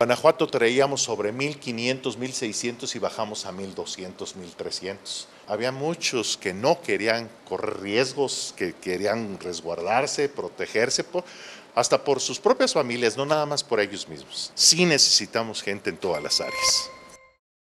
Guanajuato traíamos sobre 1.500, 1.600 y bajamos a 1.200, 1.300. Había muchos que no querían correr riesgos, que querían resguardarse, protegerse, hasta por sus propias familias, no nada más por ellos mismos. Sí necesitamos gente en todas las áreas.